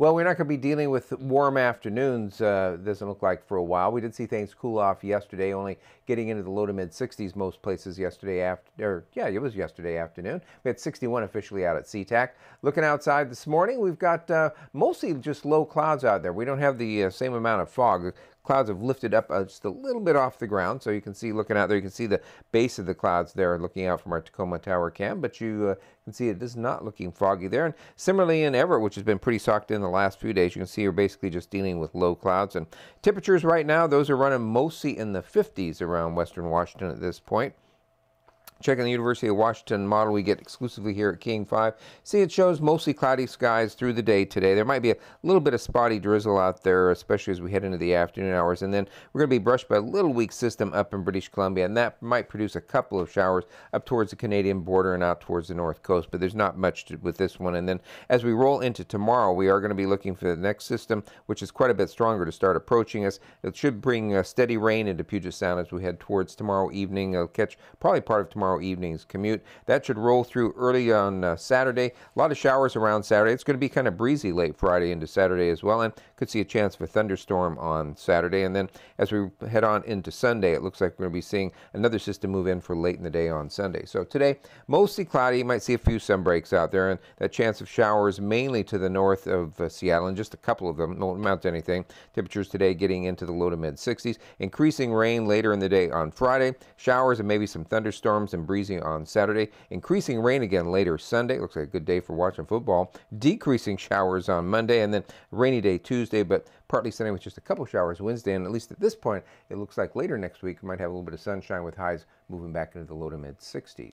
Well, we're not going to be dealing with warm afternoons, uh, doesn't look like, for a while. We did see things cool off yesterday, only getting into the low to mid 60s most places yesterday after, or yeah, it was yesterday afternoon. We had 61 officially out at SeaTac. Looking outside this morning, we've got uh, mostly just low clouds out there. We don't have the uh, same amount of fog clouds have lifted up uh, just a little bit off the ground. So you can see looking out there, you can see the base of the clouds there looking out from our Tacoma Tower cam, but you uh, can see it is not looking foggy there. And similarly in Everett, which has been pretty socked in the last few days, you can see you're basically just dealing with low clouds. And temperatures right now, those are running mostly in the 50s around western Washington at this point. Checking the University of Washington model we get exclusively here at King 5. See, it shows mostly cloudy skies through the day today. There might be a little bit of spotty drizzle out there, especially as we head into the afternoon hours. And then we're going to be brushed by a little weak system up in British Columbia, and that might produce a couple of showers up towards the Canadian border and out towards the north coast, but there's not much to, with this one. And then as we roll into tomorrow, we are going to be looking for the next system, which is quite a bit stronger to start approaching us. It should bring a uh, steady rain into Puget Sound as we head towards tomorrow evening. It'll catch probably part of tomorrow tomorrow evening's commute. That should roll through early on uh, Saturday. A lot of showers around Saturday. It's going to be kind of breezy late Friday into Saturday as well, and could see a chance for thunderstorm on Saturday. And then as we head on into Sunday, it looks like we're going to be seeing another system move in for late in the day on Sunday. So today, mostly cloudy. You might see a few sun breaks out there, and that chance of showers mainly to the north of uh, Seattle, and just a couple of them won't amount to anything. Temperatures today getting into the low to mid 60s. Increasing rain later in the day on Friday. Showers and maybe some thunderstorms and breezy on Saturday. Increasing rain again later Sunday. Looks like a good day for watching football. Decreasing showers on Monday and then rainy day Tuesday, but partly sunny with just a couple showers Wednesday. And at least at this point, it looks like later next week we might have a little bit of sunshine with highs moving back into the low to mid 60s.